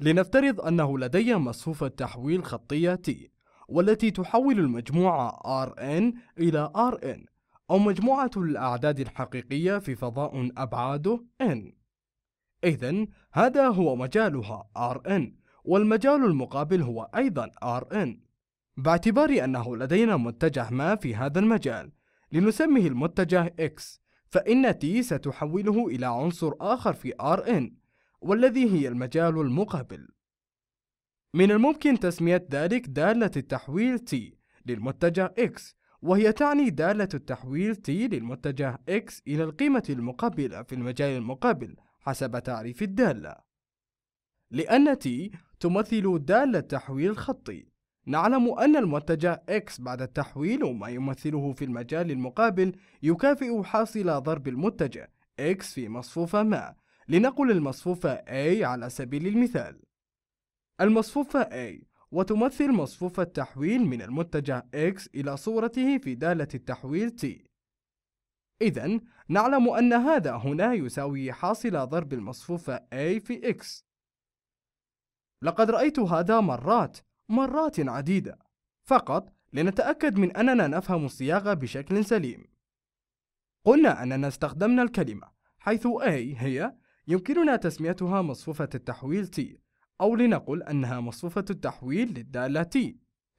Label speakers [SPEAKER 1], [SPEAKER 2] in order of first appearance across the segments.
[SPEAKER 1] لنفترض أنه لدي مصفوفة تحويل خطية T والتي تحول المجموعة Rn إلى Rn أو مجموعة الأعداد الحقيقية في فضاء أبعاده n إذن هذا هو مجالها Rn والمجال المقابل هو أيضا Rn باعتبار أنه لدينا متجه ما في هذا المجال لنسميه المتجه X فإن T ستحوله إلى عنصر آخر في Rn والذي هي المجال المقابل من الممكن تسمية ذلك دالة التحويل T للمتجه X وهي تعني دالة التحويل T للمتجه X إلى القيمة المقابلة في المجال المقابل حسب تعريف الدالة لأن T تمثل دالة تحويل خطي نعلم أن المتجه X بعد التحويل وما يمثله في المجال المقابل يكافئ حاصل ضرب المتجه X في مصفوفة ما لنقل المصفوفة A على سبيل المثال المصفوفة A وتمثل مصفوفة تحويل من المتجه X إلى صورته في دالة التحويل T إذا نعلم أن هذا هنا يساوي حاصل ضرب المصفوفة A في X لقد رأيت هذا مرات مرات عديدة فقط لنتأكد من أننا نفهم الصياغة بشكل سليم قلنا أننا استخدمنا الكلمة حيث A هي يمكننا تسميتها مصفوفة التحويل T أو لنقل أنها مصفوفة التحويل للدالة T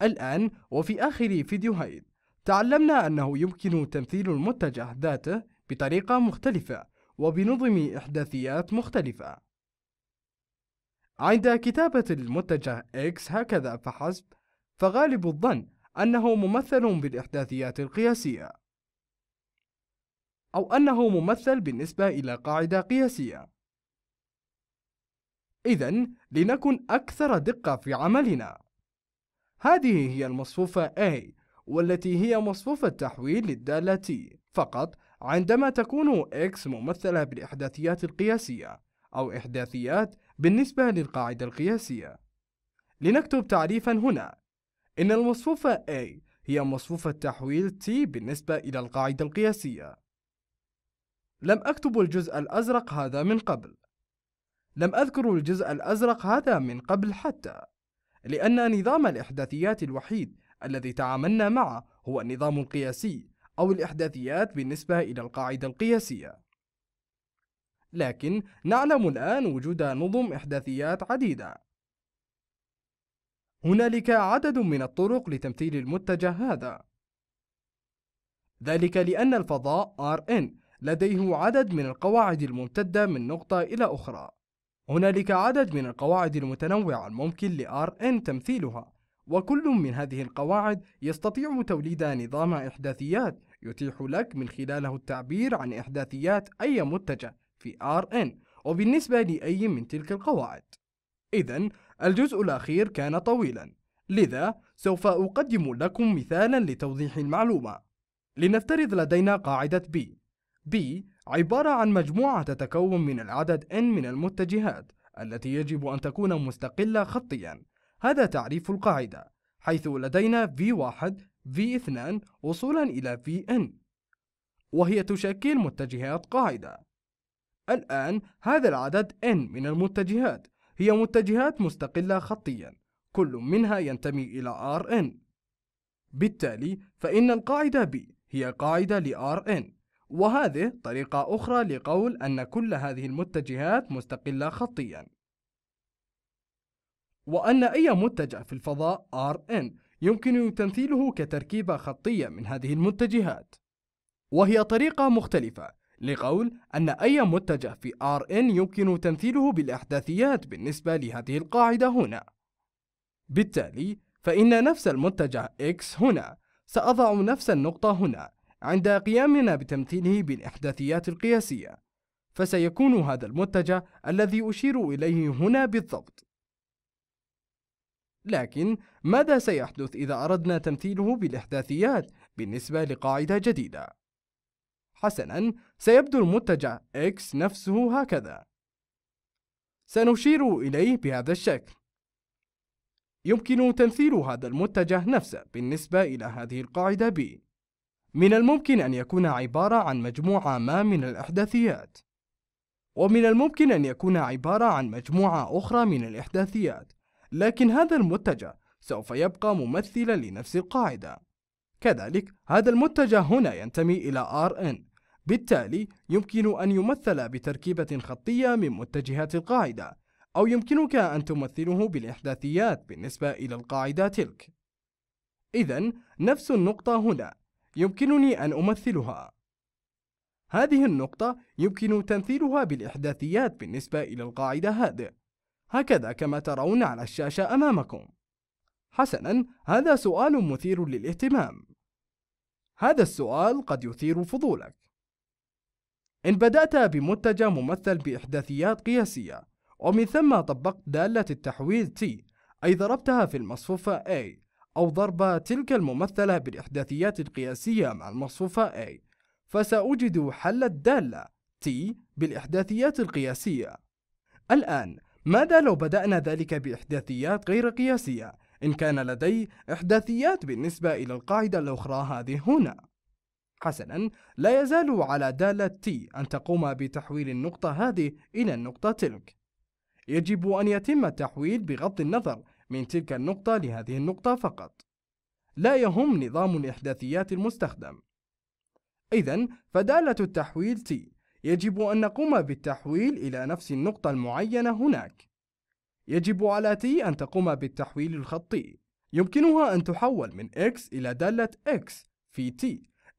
[SPEAKER 1] الآن وفي آخر فيديو تعلمنا أنه يمكن تمثيل المتجه ذاته بطريقة مختلفة وبنظم إحداثيات مختلفة عند كتابة المتجه X هكذا فحسب فغالب الظن أنه ممثل بالإحداثيات القياسية أو أنه ممثل بالنسبة إلى قاعدة قياسية إذا لنكن أكثر دقة في عملنا هذه هي المصفوفة A والتي هي مصفوفة تحويل للدالة T فقط عندما تكون X ممثلة بالإحداثيات القياسية أو إحداثيات بالنسبة للقاعدة القياسية لنكتب تعريفا هنا إن المصفوفة A هي مصفوفة تحويل T بالنسبة إلى القاعدة القياسية لم أكتب الجزء الأزرق هذا من قبل لم أذكر الجزء الأزرق هذا من قبل حتى لأن نظام الإحداثيات الوحيد الذي تعاملنا معه هو النظام القياسي أو الإحداثيات بالنسبة إلى القاعدة القياسية لكن نعلم الآن وجود نظم إحداثيات عديدة هنالك عدد من الطرق لتمثيل المتجه هذا ذلك لأن الفضاء RN لديه عدد من القواعد الممتدة من نقطة إلى أخرى هنالك عدد من القواعد المتنوعة الممكن لـ RN تمثيلها وكل من هذه القواعد يستطيع توليد نظام إحداثيات يتيح لك من خلاله التعبير عن إحداثيات أي متجه في RN وبالنسبة لأي من تلك القواعد إذا الجزء الأخير كان طويلا لذا سوف أقدم لكم مثالا لتوضيح المعلومة لنفترض لدينا قاعدة B B عبارة عن مجموعة تتكون من العدد n من المتجهات التي يجب أن تكون مستقلة خطيا هذا تعريف القاعدة حيث لدينا V1 V2 وصولا إلى Vn وهي تشكل متجهات قاعدة الآن هذا العدد n من المتجهات هي متجهات مستقلة خطيا كل منها ينتمي إلى Rn بالتالي فإن القاعدة B هي قاعدة ل Rn وهذه طريقة أخرى لقول أن كل هذه المتجهات مستقلة خطيا وأن أي متجه في الفضاء Rn يمكن تمثيله كتركيبة خطية من هذه المتجهات وهي طريقة مختلفة لقول أن أي متجه في Rn يمكن تمثيله بالإحداثيات بالنسبة لهذه القاعدة هنا بالتالي فإن نفس المتجه X هنا سأضع نفس النقطة هنا عند قيامنا بتمثيله بالإحداثيات القياسية فسيكون هذا المتجه الذي أشير إليه هنا بالضبط لكن ماذا سيحدث إذا أردنا تمثيله بالإحداثيات بالنسبة لقاعدة جديدة؟ حسناً سيبدو المتجه x نفسه هكذا سنشير إليه بهذا الشكل يمكن تمثيل هذا المتجه نفسه بالنسبة إلى هذه القاعدة B من الممكن أن يكون عبارة عن مجموعة ما من الإحداثيات ومن الممكن أن يكون عبارة عن مجموعة أخرى من الإحداثيات لكن هذا المتجه سوف يبقى ممثلا لنفس القاعدة كذلك هذا المتجه هنا ينتمي إلى Rn بالتالي يمكن أن يمثل بتركيبة خطية من متجهات القاعدة أو يمكنك أن تمثله بالإحداثيات بالنسبة إلى القاعدة تلك إذن نفس النقطة هنا يمكنني أن أمثلها. هذه النقطة يمكن تمثيلها بالإحداثيات بالنسبة إلى القاعدة هذه، هكذا كما ترون على الشاشة أمامكم. حسنًا، هذا سؤال مثير للاهتمام. هذا السؤال قد يثير فضولك. إن بدأت بمتجه ممثل بإحداثيات قياسية، ومن ثم طبقت دالة التحويل T، أي ضربتها في المصفوفة A، أو ضرب تلك الممثلة بالإحداثيات القياسية مع المصفوفة A فسأجد حل الدالة T بالإحداثيات القياسية الآن ماذا لو بدأنا ذلك بإحداثيات غير قياسية إن كان لدي إحداثيات بالنسبة إلى القاعدة الأخرى هذه هنا حسنا لا يزال على دالة T أن تقوم بتحويل النقطة هذه إلى النقطة تلك يجب أن يتم التحويل بغض النظر من تلك النقطة لهذه النقطة فقط لا يهم نظام إحداثيات المستخدم إذن فدالة التحويل T يجب أن نقوم بالتحويل إلى نفس النقطة المعينة هناك يجب على T أن تقوم بالتحويل الخطي يمكنها أن تحول من X إلى دالة X في T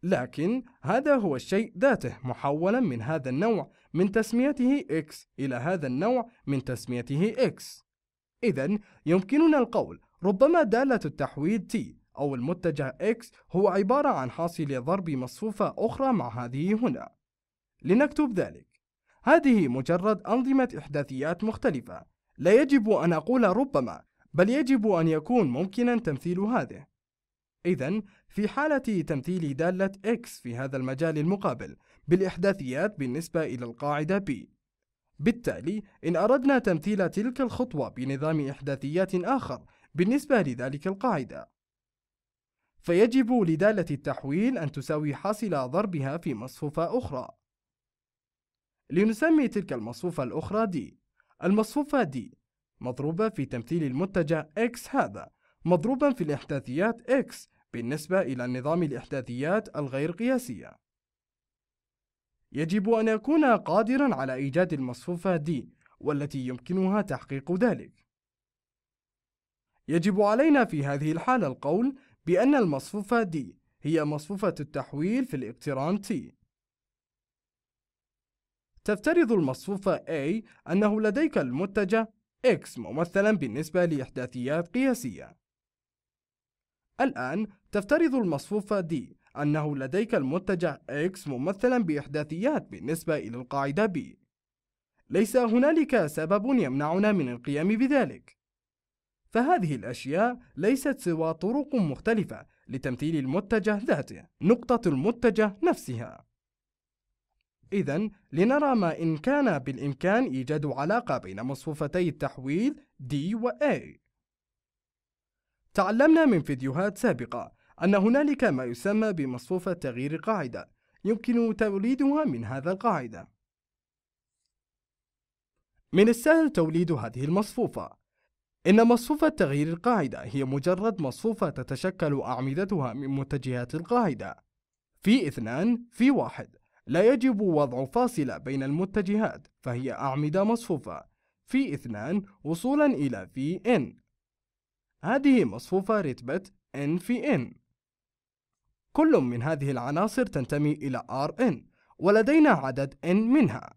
[SPEAKER 1] لكن هذا هو الشيء ذاته محولا من هذا النوع من تسميته X إلى هذا النوع من تسميته X إذا يمكننا القول ربما دالة التحويل T أو المتجه X هو عبارة عن حاصل ضرب مصفوفة أخرى مع هذه هنا لنكتب ذلك هذه مجرد أنظمة إحداثيات مختلفة لا يجب أن أقول ربما بل يجب أن يكون ممكنا تمثيل هذه إذا في حالة تمثيل دالة X في هذا المجال المقابل بالإحداثيات بالنسبة إلى القاعدة B بالتالي إن أردنا تمثيل تلك الخطوة بنظام إحداثيات آخر بالنسبة لذلك القاعدة فيجب لدالة التحويل أن تساوي حاصل ضربها في مصفوفة أخرى لنسمي تلك المصفوفة الأخرى دي المصفوفة دي مضروبة في تمثيل المتجه X هذا مضروبا في الإحداثيات X بالنسبة إلى النظام الإحداثيات الغير قياسية يجب أن يكون قادرا على إيجاد المصفوفة دي والتي يمكنها تحقيق ذلك يجب علينا في هذه الحالة القول بأن المصفوفة دي هي مصفوفة التحويل في الاقتران T تفترض المصفوفة A أنه لديك المتجه X ممثلا بالنسبة لإحداثيات قياسية الآن تفترض المصفوفة D أنه لديك المتجه X ممثلا بإحداثيات بالنسبة إلى القاعدة B ليس هنالك سبب يمنعنا من القيام بذلك فهذه الأشياء ليست سوى طرق مختلفة لتمثيل المتجه ذاته نقطة المتجه نفسها إذا لنرى ما إن كان بالإمكان إيجاد علاقة بين مصفوفتي التحويل D و A تعلمنا من فيديوهات سابقة أن هنالك ما يسمى بمصفوفة تغيير قاعدة يمكن توليدها من هذا القاعدة من السهل توليد هذه المصفوفة إن مصفوفة تغيير القاعدة هي مجرد مصفوفة تتشكل أعمدتها من متجهات القاعدة في اثنان في واحد لا يجب وضع فاصلة بين المتجهات فهي أعمدة مصفوفة في اثنان وصولا إلى في إن هذه مصفوفة رتبة إن في إن كل من هذه العناصر تنتمي إلى Rn ولدينا عدد n منها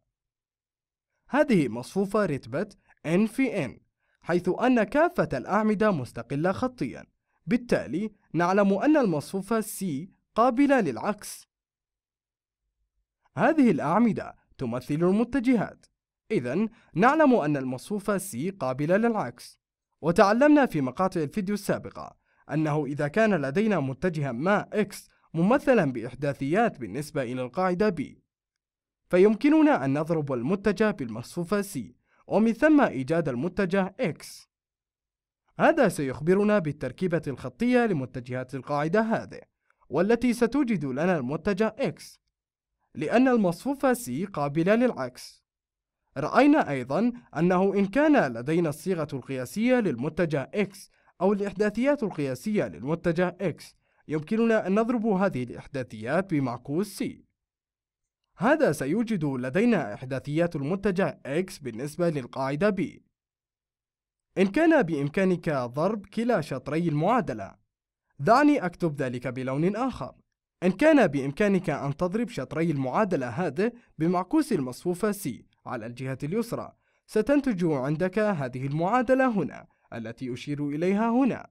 [SPEAKER 1] هذه مصفوفة رتبة n في n حيث أن كافة الأعمدة مستقلة خطيا بالتالي نعلم أن المصفوفة C قابلة للعكس هذه الأعمدة تمثل المتجهات إذا نعلم أن المصفوفة C قابلة للعكس وتعلمنا في مقاطع الفيديو السابقة أنه إذا كان لدينا متجها ما X ممثلا بإحداثيات بالنسبة إلى القاعدة B فيمكننا أن نضرب المتجه بالمصفوفة C ومن ثم إيجاد المتجه X هذا سيخبرنا بالتركيبة الخطية لمتجهات القاعدة هذه والتي ستوجد لنا المتجه X لأن المصفوفة C قابلة للعكس رأينا أيضا أنه إن كان لدينا الصيغة القياسية للمتجه X أو الإحداثيات القياسية للمتجه X يمكننا أن نضرب هذه الإحداثيات بمعكوس C هذا سيوجد لدينا إحداثيات المتجه X بالنسبة للقاعدة B إن كان بإمكانك ضرب كلا شطري المعادلة دعني أكتب ذلك بلون آخر إن كان بإمكانك أن تضرب شطري المعادلة هذه بمعكوس المصفوفة C على الجهة اليسرى ستنتج عندك هذه المعادلة هنا التي أشير إليها هنا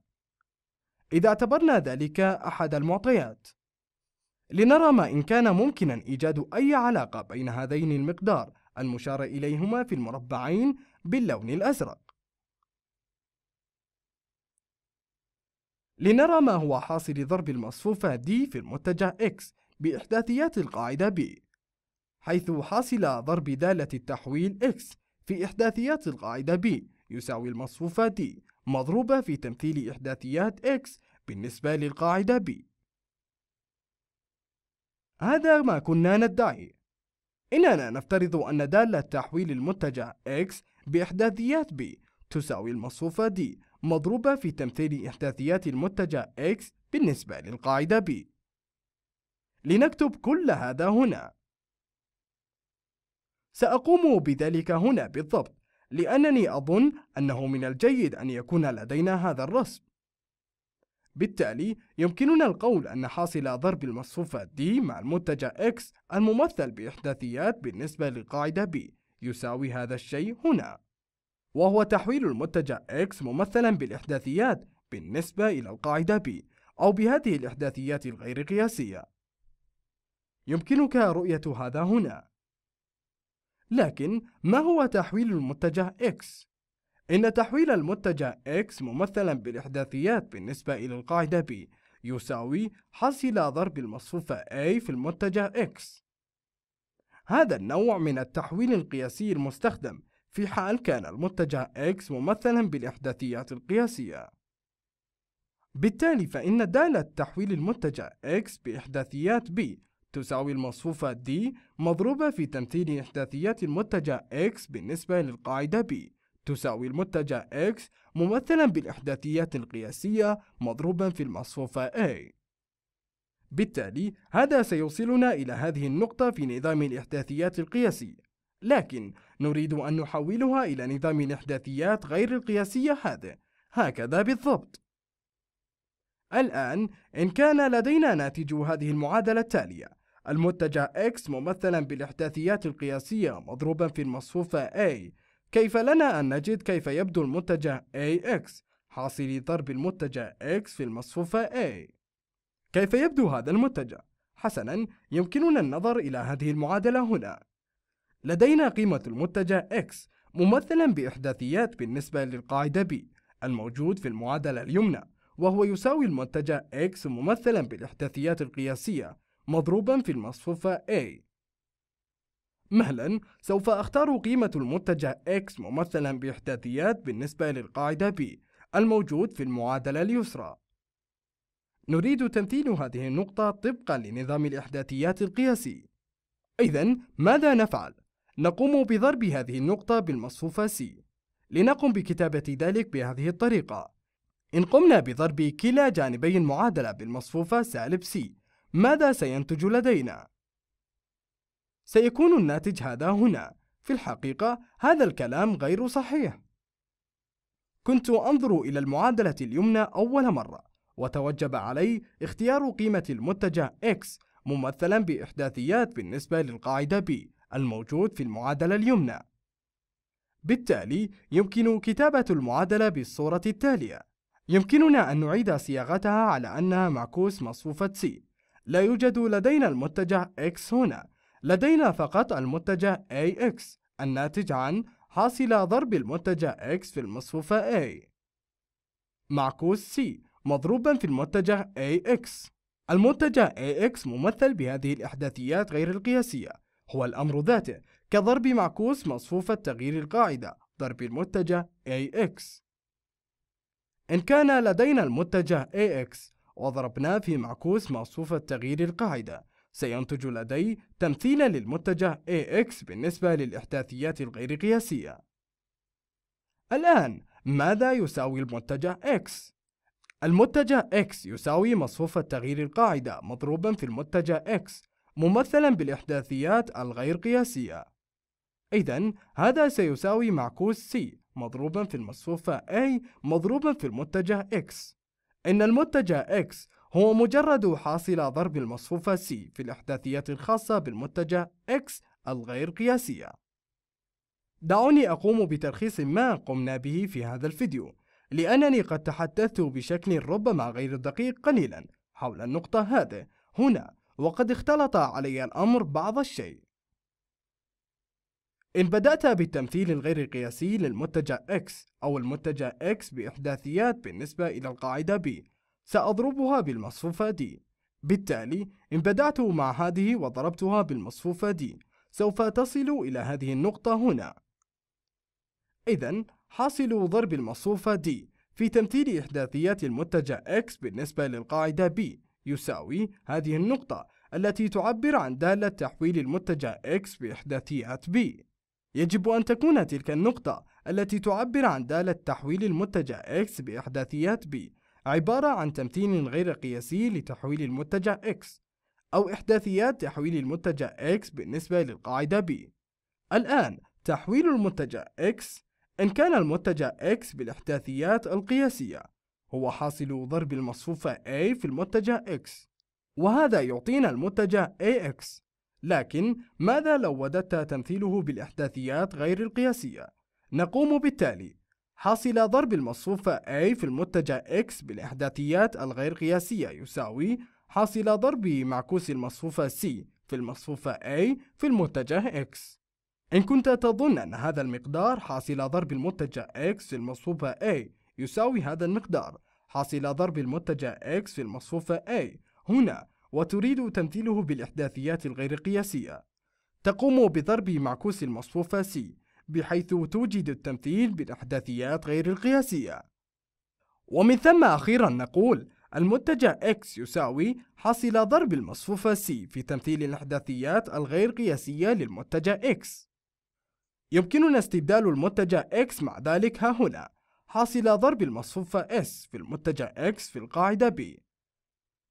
[SPEAKER 1] إذا اعتبرنا ذلك أحد المعطيات لنرى ما إن كان ممكنا إيجاد أي علاقة بين هذين المقدار المشار إليهما في المربعين باللون الأزرق لنرى ما هو حاصل ضرب المصفوفة D في المتجه X بإحداثيات القاعدة B حيث حاصل ضرب دالة التحويل X في إحداثيات القاعدة B يساوي المصفوفة D مضروبة في تمثيل إحداثيات X بالنسبة للقاعدة B هذا ما كنا ندعي إننا نفترض أن دالة تحويل المتجه X بإحداثيات B تساوي المصفوفة D مضروبة في تمثيل إحداثيات المتجه X بالنسبة للقاعدة B لنكتب كل هذا هنا سأقوم بذلك هنا بالضبط لأنني أظن أنه من الجيد أن يكون لدينا هذا الرسم بالتالي يمكننا القول أن حاصل ضرب المصفوفة D مع المنتج X الممثل بإحداثيات بالنسبة للقاعدة B يساوي هذا الشيء هنا وهو تحويل المنتج X ممثلا بالإحداثيات بالنسبة إلى القاعدة B أو بهذه الإحداثيات الغير قياسية يمكنك رؤية هذا هنا لكن ما هو تحويل المتجه X؟ إن تحويل المتجه X ممثلا بالإحداثيات بالنسبة إلى القاعدة B يساوي حصل ضرب المصفوفة A في المتجه X هذا النوع من التحويل القياسي المستخدم في حال كان المتجه X ممثلا بالإحداثيات القياسية بالتالي فإن دالة تحويل المتجه X بإحداثيات B تساوي المصفوفة D مضروبة في تمثيل إحداثيات المتجه X بالنسبة للقاعدة B تساوي المتجه X ممثلا بالإحداثيات القياسية مضروبا في المصفوفة A بالتالي هذا سيوصلنا إلى هذه النقطة في نظام الإحداثيات القياسي لكن نريد أن نحولها إلى نظام الإحداثيات غير القياسية هذا هكذا بالضبط الآن إن كان لدينا ناتج هذه المعادلة التالية المتجه X ممثلا بالإحداثيات القياسية مضروبا في المصفوفة A كيف لنا أن نجد كيف يبدو المتجه AX حاصل ضرب المتجه X في المصفوفة A كيف يبدو هذا المتجه؟ حسنا يمكننا النظر إلى هذه المعادلة هنا لدينا قيمة المتجه X ممثلا بإحداثيات بالنسبة للقاعدة B الموجود في المعادلة اليمنى وهو يساوي المتجه X ممثلا بالإحداثيات القياسية مضروبا في المصفوفة A مهلا سوف أختار قيمة المتجه X ممثلا بإحداثيات بالنسبة للقاعدة B الموجود في المعادلة اليسرى نريد تمثيل هذه النقطة طبقا لنظام الإحداثيات القياسي إذا ماذا نفعل؟ نقوم بضرب هذه النقطة بالمصفوفة C لنقم بكتابة ذلك بهذه الطريقة إن قمنا بضرب كلا جانبي المعادلة بالمصفوفة سالب C ماذا سينتج لدينا؟ سيكون الناتج هذا هنا في الحقيقة هذا الكلام غير صحيح كنت أنظر إلى المعادلة اليمنى أول مرة وتوجب علي اختيار قيمة المتجه x ممثلا بإحداثيات بالنسبة للقاعدة b الموجود في المعادلة اليمنى بالتالي يمكن كتابة المعادلة بالصورة التالية يمكننا أن نعيد صياغتها على أنها معكوس مصفوفة C لا يوجد لدينا المتجه x هنا لدينا فقط المتجه ax الناتج عن حاصل ضرب المتجه x في المصفوفة a معكوس c مضروبا في المتجه ax المتجه ax ممثل بهذه الإحداثيات غير القياسية هو الأمر ذاته كضرب معكوس مصفوفة تغيير القاعدة ضرب المتجه ax إن كان لدينا المتجه ax وضربنا في معكوس موصوف التغيير القاعدة سينتج لدي تمثيلا للمتجه AX بالنسبة للإحداثيات الغير قياسية الآن ماذا يساوي المتجه X؟ المتجه X يساوي مصفوف التغيير القاعدة مضروبا في المتجه X ممثلا بالإحداثيات الغير قياسية إذن هذا سيساوي معكوس C مضروبا في المصفوفة A مضروبا في المتجه X إن المتجه X هو مجرد حاصل ضرب المصفوفة C في الإحداثيات الخاصة بالمتجه X الغير قياسية. دعوني أقوم بتلخيص ما قمنا به في هذا الفيديو، لأنني قد تحدثت بشكل ربما غير دقيق قليلا حول النقطة هذه هنا، وقد اختلط علي الأمر بعض الشيء. إن بدأت بالتمثيل الغير قياسي للمتجه X أو المتجه X بإحداثيات بالنسبة إلى القاعدة B سأضربها بالمصفوفة D بالتالي إن بدأت مع هذه وضربتها بالمصفوفة D سوف تصل إلى هذه النقطة هنا إذا حاصل ضرب المصفوفة D في تمثيل إحداثيات المتجه X بالنسبة للقاعدة B يساوي هذه النقطة التي تعبر عن دالة تحويل المتجه X بإحداثيات B يجب أن تكون تلك النقطة التي تعبر عن دالة تحويل المتجه X بإحداثيات B عبارة عن تمثيل غير قياسي لتحويل المتجه X أو إحداثيات تحويل المتجه X بالنسبة للقاعدة B الآن تحويل المتجه X إن كان المتجه X بالإحداثيات القياسية هو حاصل ضرب المصفوفة A في المتجه X وهذا يعطينا المتجه AX لكن ماذا لو وددت تمثيله بالإحداثيات غير القياسية؟ نقوم بالتالي حاصل ضرب المصفوفة A في المتجه X بالإحداثيات الغير قياسية يساوي حاصل ضرب معكوس المصفوفة C في المصفوفة A في المتجه X إن كنت تظن أن هذا المقدار حاصل ضرب المتجه X في المصفوفة A يساوي هذا المقدار حاصل ضرب المتجه X في المصفوفة A هنا وتريد تمثيله بالإحداثيات الغير قياسية تقوم بضرب معكوس المصفوفة C بحيث توجد التمثيل بالأحداثيات غير القياسية ومن ثم أخيرا نقول المتجه X يساوي حاصل ضرب المصفوفة C في تمثيل الأحداثيات الغير قياسية للمتجه X يمكننا استبدال المتجه X مع ذلك ها هنا حاصل ضرب المصفوفة S في المتجه X في القاعدة B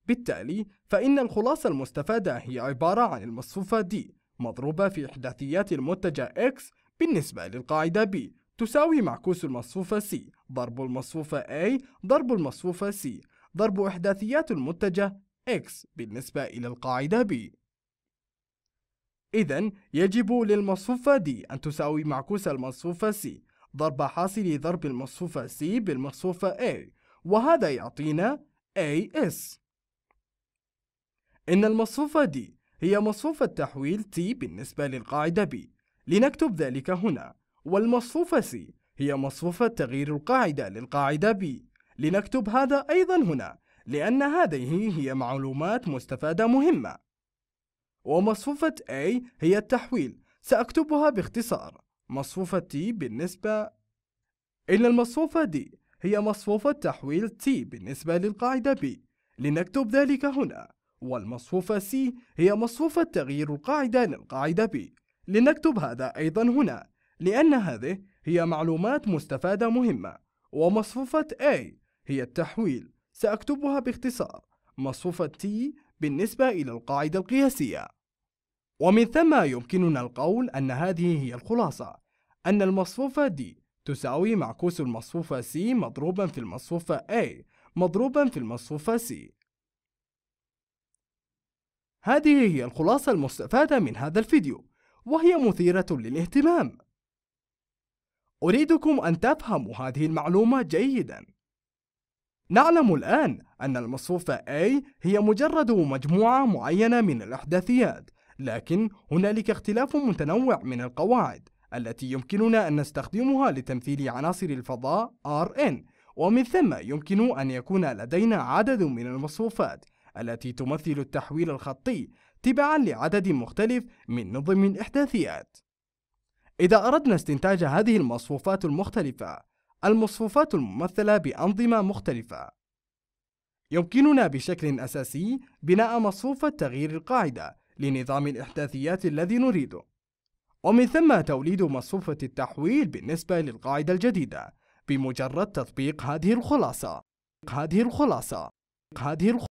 [SPEAKER 1] بالتالي فإن الخلاصة المستفادة هي عبارة عن المصفوفة D مضروبة في إحداثيات المتجه X بالنسبة للقاعدة B تساوي معكوس المصفوفة C ضرب المصفوفة A ضرب المصفوفة C ضرب إحداثيات المتجه X بالنسبة إلى القاعدة B إذا يجب للمصفوفة D أن تساوي معكوس المصفوفة C ضرب حاصل ضرب المصفوفة C بالمصفوفة A وهذا يعطينا AS إن المصفوفة D هي مصفوفة تحويل T بالنسبة للقاعدة B لنكتب ذلك هنا والمصفوفة C هي مصفوفة تغيير القاعدة للقاعدة B لنكتب هذا أيضا هنا لأن هذه هي معلومات مستفادة مهمة ومصفوفة A هي التحويل سأكتبها باختصار مصفوفة T بالنسبة إن المصفوفة D هي مصفوفة تحويل T بالنسبة للقاعدة B لنكتب ذلك هنا والمصفوفة C هي مصفوفة تغيير القاعدة للقاعدة B لنكتب هذا أيضا هنا لأن هذه هي معلومات مستفادة مهمة ومصفوفة A هي التحويل سأكتبها باختصار مصفوفة T بالنسبة إلى القاعدة القياسية ومن ثم يمكننا القول أن هذه هي الخلاصة أن المصفوفة D تساوي معكوس المصفوفة C مضروبا في المصفوفة A مضروبا في المصفوفة C هذه هي الخلاصة المستفادة من هذا الفيديو وهي مثيرة للاهتمام أريدكم أن تفهموا هذه المعلومة جيدا نعلم الآن أن المصفوفة A هي مجرد مجموعة معينة من الإحداثيات لكن هنالك اختلاف متنوع من القواعد التي يمكننا أن نستخدمها لتمثيل عناصر الفضاء Rn ومن ثم يمكن أن يكون لدينا عدد من المصفوفات التي تمثل التحويل الخطي تبعا لعدد مختلف من نظم الإحداثيات إذا أردنا استنتاج هذه المصفوفات المختلفة المصفوفات الممثلة بأنظمة مختلفة يمكننا بشكل أساسي بناء مصفوفة تغيير القاعدة لنظام الإحداثيات الذي نريده ومن ثم توليد مصفوفة التحويل بالنسبة للقاعدة الجديدة بمجرد تطبيق هذه الخلاصة هذه الخلاصة هذه الخلاصة